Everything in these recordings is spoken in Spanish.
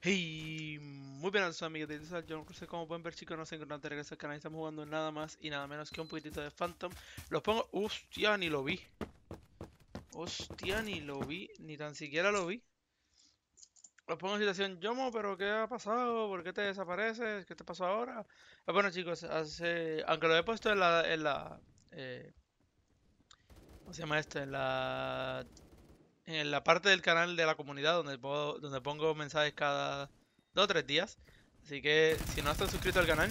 Hey, muy buenas amigos de yo no sé como pueden ver chicos, no No de regreso al canal, estamos jugando nada más y nada menos que un poquitito de Phantom Los pongo, hostia, ni lo vi Hostia, ni lo vi, ni tan siquiera lo vi Los pongo en situación, Yomo, pero ¿qué ha pasado? ¿Por qué te desapareces? ¿Qué te pasó ahora? Ah, bueno chicos, hace... aunque lo he puesto en la... En eh, ¿Cómo se llama esto? En la en la parte del canal de la comunidad donde, puedo, donde pongo mensajes cada dos o tres días. Así que si no están suscritos al canal,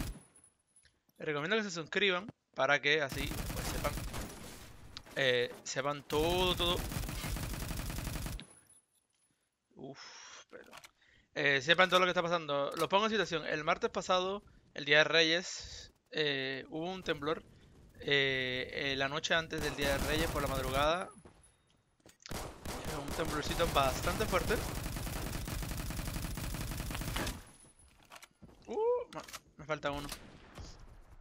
les recomiendo que se suscriban para que así pues, sepan, eh, sepan todo, todo. Eh, sepan todo lo que está pasando. Los pongo en situación. El martes pasado, el día de Reyes, eh, hubo un temblor. la noche antes del Día de Reyes, por la madrugada, temblorcito bastante fuerte. Uh, me falta uno.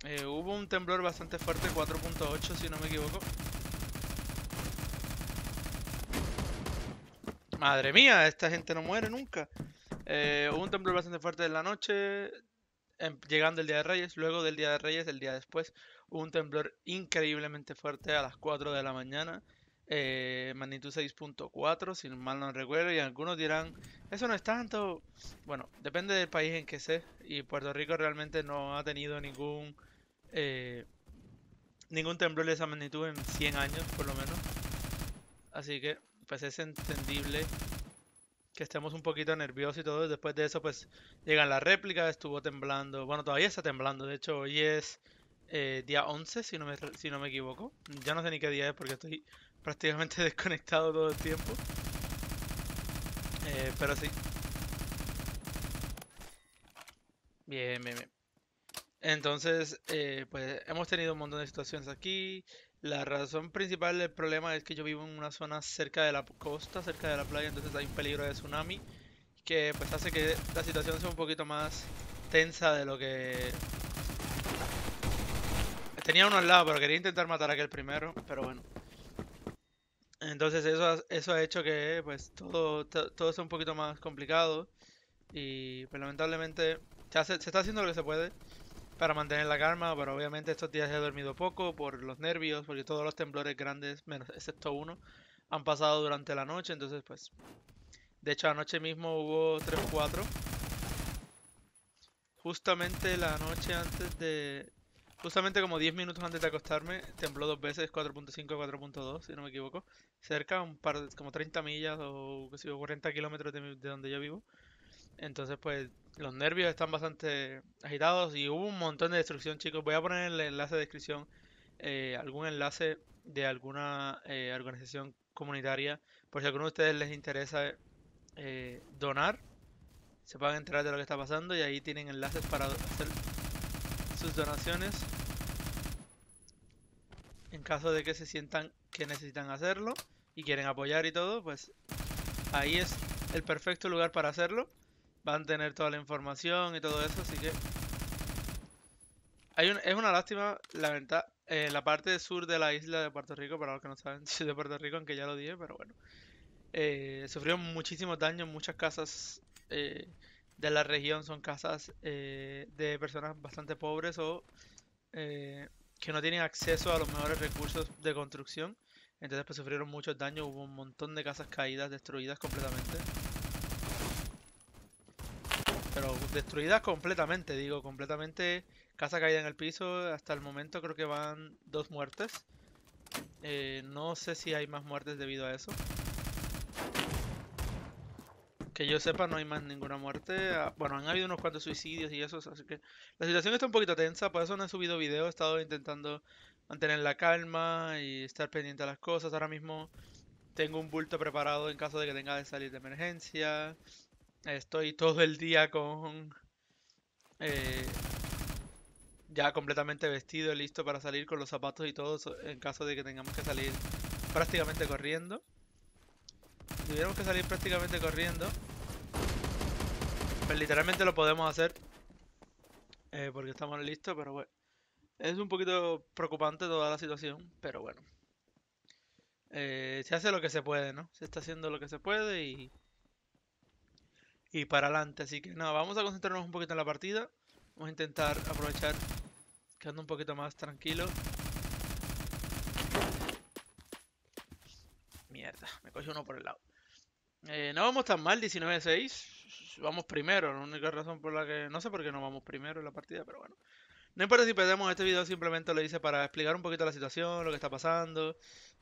Eh, hubo un temblor bastante fuerte, 4.8 si no me equivoco. Madre mía, esta gente no muere nunca. Eh, hubo un temblor bastante fuerte en la noche, em, llegando el Día de Reyes, luego del Día de Reyes, el día después, hubo un temblor increíblemente fuerte a las 4 de la mañana. Eh, magnitud 6.4, si mal no recuerdo, y algunos dirán, eso no es tanto. Bueno, depende del país en que sea. y Puerto Rico realmente no ha tenido ningún, eh, ningún temblor de esa magnitud en 100 años, por lo menos. Así que, pues es entendible que estemos un poquito nerviosos y todo. Después de eso, pues llegan la réplica estuvo temblando. Bueno, todavía está temblando. De hecho, hoy es eh, día 11, si no, si no me equivoco. Ya no sé ni qué día es porque estoy prácticamente desconectado todo el tiempo. Eh, pero sí. Bien, bien, bien. Entonces, eh, pues hemos tenido un montón de situaciones aquí. La razón principal del problema es que yo vivo en una zona cerca de la costa, cerca de la playa, entonces hay un peligro de tsunami que pues hace que la situación sea un poquito más tensa de lo que... Tenía uno al lado, pero quería intentar matar a aquel primero, pero bueno. Entonces eso ha, eso ha hecho que pues todo, todo sea un poquito más complicado y pues, lamentablemente se, está haciendo lo que se puede para mantener la calma, pero obviamente estos días he dormido poco por los nervios, porque todos los temblores grandes, menos excepto uno, han pasado durante la noche, entonces pues... De hecho anoche mismo hubo 3 o 4. Justamente la noche antes de, Justamente como 10 minutos antes de acostarme, tembló dos veces, 4.5, 4.2, si no me equivoco. Cerca, un par, como 30 millas o 40 kilómetros de, donde yo vivo. Entonces, pues, los nervios están bastante agitados y hubo un montón de destrucción, chicos. Voy a poner en el enlace de descripción eh, algún enlace de alguna eh, organización comunitaria. Por si a alguno de ustedes les interesa eh, donar, se pueden enterar de lo que está pasando y ahí tienen enlaces para hacer donaciones en caso de que se sientan que necesitan hacerlo y quieren apoyar y todo, pues ahí es el perfecto lugar para hacerlo. Van a tener toda la información y todo eso, así que... Hay es una lástima la, venta, eh, la parte sur de la isla de Puerto Rico, para los que no saben, soy de Puerto Rico, aunque ya lo dije, pero bueno. Eh, sufrió muchísimos daños, muchas casas eh, de la región son casas eh, de personas bastante pobres o eh, que no tienen acceso a los mejores recursos de construcción. Entonces pues sufrieron muchos daños, hubo un montón de casas caídas, destruidas completamente. Pero destruidas completamente, digo, completamente casa caída en el piso. Hasta el momento creo que van dos muertes. Eh, no sé si hay más muertes debido a eso. Que yo sepa, no hay más ninguna muerte. Ah, bueno, han habido unos cuantos suicidios y eso, así que la situación está un poquito tensa, por eso no he subido video, he estado intentando mantener la calma y estar pendiente a las cosas. Ahora mismo tengo un bulto preparado en caso de que tenga que salir de emergencia. Estoy todo el día con... Eh, ya completamente vestido, listo para salir con los zapatos y todo en caso de que tengamos que salir prácticamente corriendo. Tuviéramos que salir prácticamente corriendo. Pues literalmente lo podemos hacer. Eh, porque estamos listos, pero bueno. Es un poquito preocupante toda la situación, pero bueno. Eh, se hace lo que se puede, ¿no? Se está haciendo lo que se puede y... Y para adelante, así que nada, vamos a concentrarnos un poquito en la partida. Vamos a intentar aprovechar quedando un poquito más tranquilo. me coge uno por el lado. Eh, no vamos tan mal, 19-6. Vamos primero, la única razón por la que... No sé por qué no vamos primero en la partida, pero bueno. No importa si perdemos este video, simplemente lo hice para explicar un poquito la situación, lo que está pasando.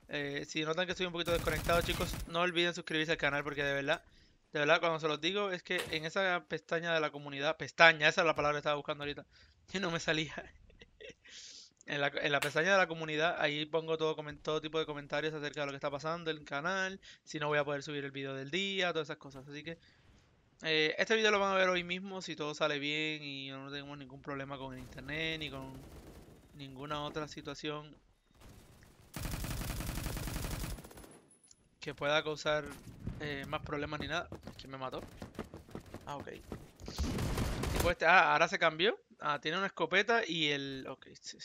Eh, si notan que estoy un poquito desconectado, chicos, no olviden suscribirse al canal porque de verdad... De verdad, cuando se los digo, es que en esa pestaña de la comunidad... Pestaña, esa es la palabra que estaba buscando ahorita. Y no me salía en la, en la, pestaña de la comunidad, ahí pongo todo, todo tipo de comentarios acerca de lo que está pasando en el canal, si no voy a poder subir el video del día, todas esas cosas. Así que eh, este video lo van a ver hoy mismo si todo sale bien y no tenemos ningún problema con el internet ni con ninguna otra situación que pueda causar eh, más problemas ni nada. ¿Quién me mató? Ah, ok. Ah, ahora se cambió. Ah, tiene una escopeta y el. Ok, sí,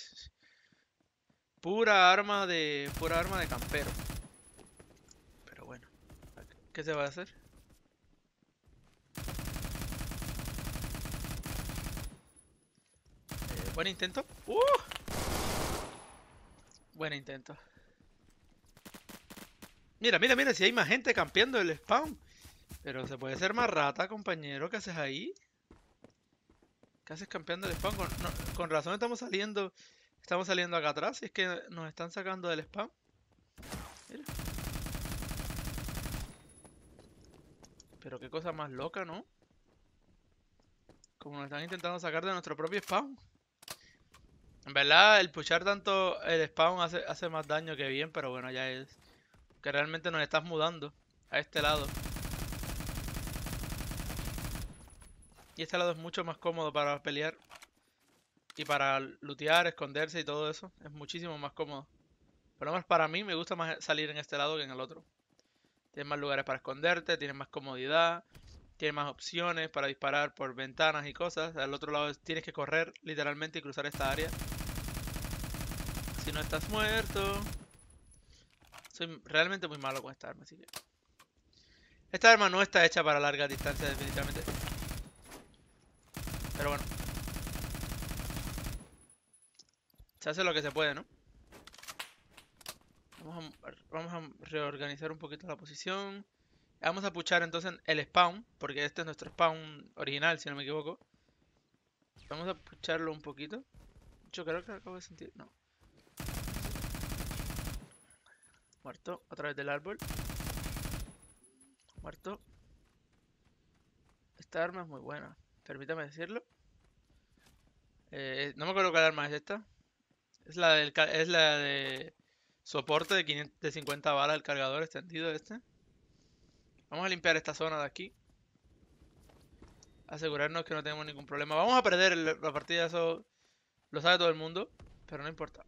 Pura arma de. Pura arma de campero. Pero bueno. ¿Qué se va a hacer? Eh, buen intento. ¡Uh! Buen intento. Mira, mira, mira, si hay más gente campeando el spawn. Pero se puede ser más rata, compañero, ¿qué haces ahí? ¿Qué haces campeando el spam? Con, razón estamos saliendo. Estamos saliendo acá atrás. Y es que nos están sacando del spam. Mira. Pero qué cosa más loca, ¿no? Como nos están intentando sacar de nuestro propio spawn. En verdad, el puchar tanto el spawn hace, hace más daño que bien, pero bueno, ya es. Que realmente nos estás mudando a este lado. Y este lado es mucho más cómodo para pelear. Y para lootear, esconderse y todo eso. Es muchísimo más cómodo. pero lo para mí me gusta más salir en este lado que en el otro. Tienes más lugares para esconderte, tienes más comodidad, tienes más opciones para disparar por ventanas y cosas. Al otro lado tienes que correr literalmente y cruzar esta área. Si no estás muerto. Soy realmente muy malo con esta arma, así Esta arma no está hecha para largas distancias definitivamente. Pero bueno. Se hace lo que se puede, ¿no? Vamos a, reorganizar un poquito la posición. Vamos a puchar entonces el spawn, porque este es nuestro spawn original, si no me equivoco. Vamos a pucharlo un poquito. Yo creo que acabo de sentir... No. Muerto, a través del árbol. Muerto. Esta arma es muy buena, permítame decirlo. Eh, no me acuerdo cuál arma es esta. Es la, del, es la de soporte de 550 balas el cargador extendido este. Vamos a limpiar esta zona de aquí. Asegurarnos que no tenemos ningún problema. Vamos a perder la partida, eso lo sabe todo el mundo, pero no importa.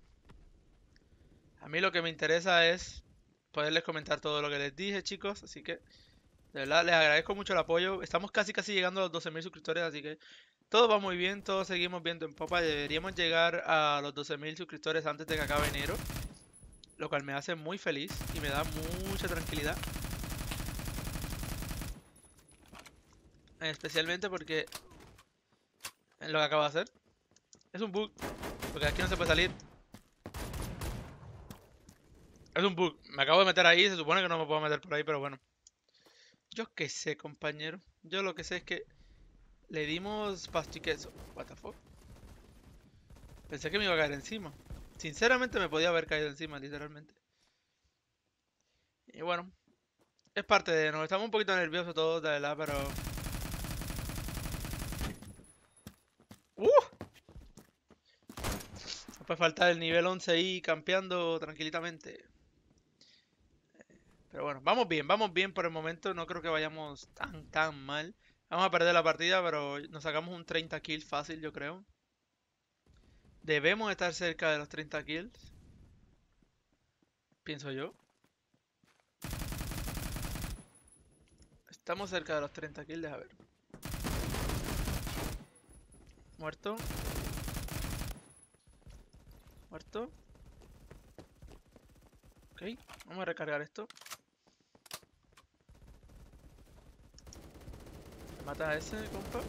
A mí lo que me interesa es poderles comentar todo lo que les dije, chicos. Así que, de verdad, les agradezco mucho el apoyo. Estamos casi, casi llegando a los 12.000 suscriptores, así que todo va muy bien, todos seguimos viendo en popa. Deberíamos llegar a los 12.000 suscriptores antes de que acabe enero. Lo cual me hace muy feliz y me da mucha tranquilidad. Especialmente porque... Lo que acabo de hacer. Es un bug. Porque aquí no se puede salir. Es un bug. Me acabo de meter ahí. Se supone que no me puedo meter por ahí, pero bueno. Yo qué sé, compañero. Yo lo que sé es que... Le dimos pasto y What Pensé que me iba a caer encima. Sinceramente me podía haber caído encima, literalmente. Y bueno. Es parte de... Nos estamos un poquito nerviosos todos, de verdad, pero... ¡Uh! No puede faltar el nivel 11 ahí campeando tranquilamente. Pero bueno, vamos bien, vamos bien por el momento. No creo que vayamos tan, tan mal. Vamos a perder la partida, pero nos sacamos un 30 kills fácil, yo creo. Debemos estar cerca de los 30 kills. Pienso yo. Estamos cerca de los 30 kills, a ver. Muerto. Muerto. Ok, vamos a recargar esto. Mata a ese, compa.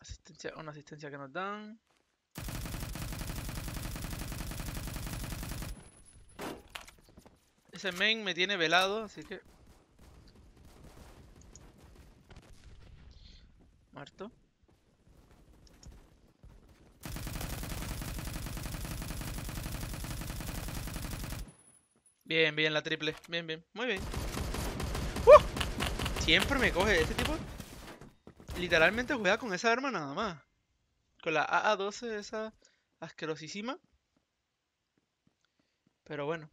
Asistencia, una asistencia que nos dan. Ese main me tiene velado, así que... Muerto. Bien, bien, la triple. Bien, bien. Muy bien. ¡Uh! Siempre me coge este tipo literalmente juega con esa arma nada más. Con la AA-12 esa asquerosísima. Pero bueno.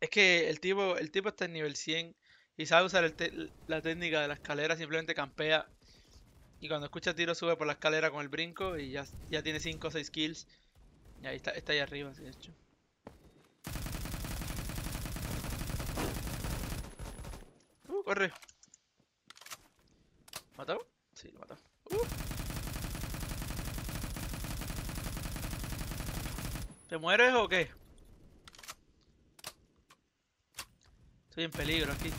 Es que el tipo, el tipo está en nivel 100 y sabe usar la técnica de la escalera, simplemente campea. Y cuando escucha tiro sube por la escalera con el brinco y ya, ya tiene 5 o 6 kills. Y ahí está, está ahí arriba, de hecho. Uh, corre. ¿Matado? Sí, lo mató. Uh. ¿Te mueres o qué? Estoy en peligro aquí.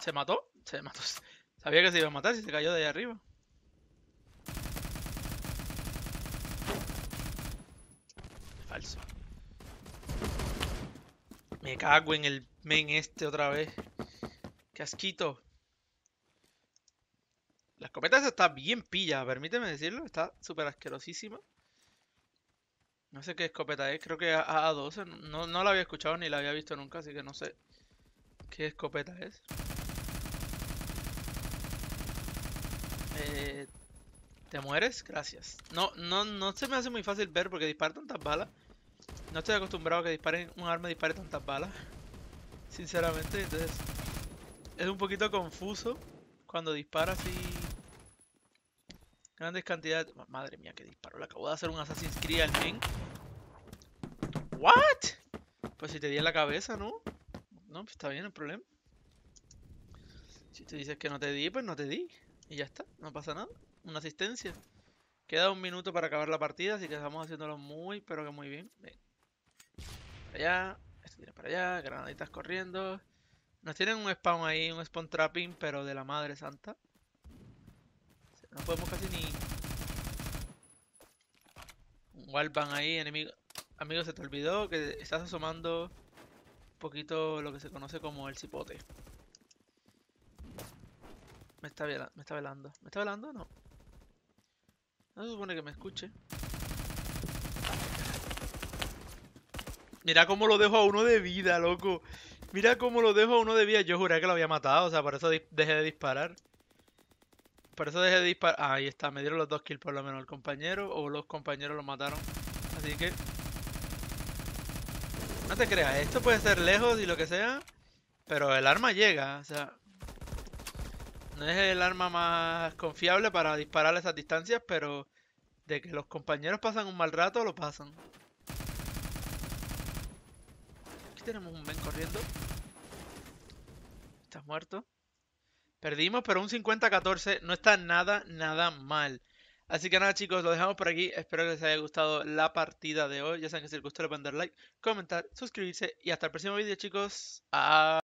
¿Se mató? Se mató. Sabía que se iba a matar si se cayó de ahí arriba. Falso. Me cago en el main este otra vez. Casquito. La escopeta esa está bien pilla, permíteme decirlo. Está súper asquerosísima. No sé qué escopeta es, creo que a 12 No, la había escuchado ni la había visto nunca, así que no sé qué escopeta es. Eh, ¿Te mueres? Gracias. No, no, no se me hace muy fácil ver porque disparan tantas balas. No estoy acostumbrado a que disparen un arma dispare tantas balas. Sinceramente, entonces es un poquito confuso cuando disparas y... Grandes cantidades... Madre mía, que disparo. Le acabo de hacer un Assassin's Creed al men. ¿What? Pues si te di en la cabeza, ¿no? No, pues está bien el problema. Si te dices que no te di, pues no te di. Y ya está, no pasa nada. Una asistencia. Queda un minuto para acabar la partida, así que estamos haciéndolo muy, pero que muy bien. Para allá, esto tiene para allá, granaditas corriendo. Nos tienen un spawn ahí, un spawn trapping, pero de la madre santa. No podemos casi ni... Un wallbang ahí, enemigo... Amigo, se te olvidó que estás asomando un poquito lo que se conoce como el cipote. Me está, velando. me está velando. ¿Me está velando? No. No se supone que me escuche. Mira cómo lo dejo a uno de vida, loco. Mira cómo lo dejo uno de vida. Yo juré que lo había matado, o sea, por eso dejé de disparar. Por eso dejé de disparar. Ah, ahí está, me dieron los dos kills por lo menos el compañero o los compañeros lo mataron. Así que... No te creas, esto puede ser lejos y lo que sea, pero el arma llega, o sea... No es el arma más confiable para disparar a esas distancias, pero de que los compañeros pasan un mal rato, lo pasan. Tenemos un Ben corriendo. Estás muerto. Perdimos, pero un 50-14 no está nada, nada mal. Así que nada, chicos, lo dejamos por aquí. Espero que les haya gustado la partida de hoy. Ya saben que si les gustó, le pueden dar like, comentar, suscribirse. Y hasta el próximo vídeo, chicos.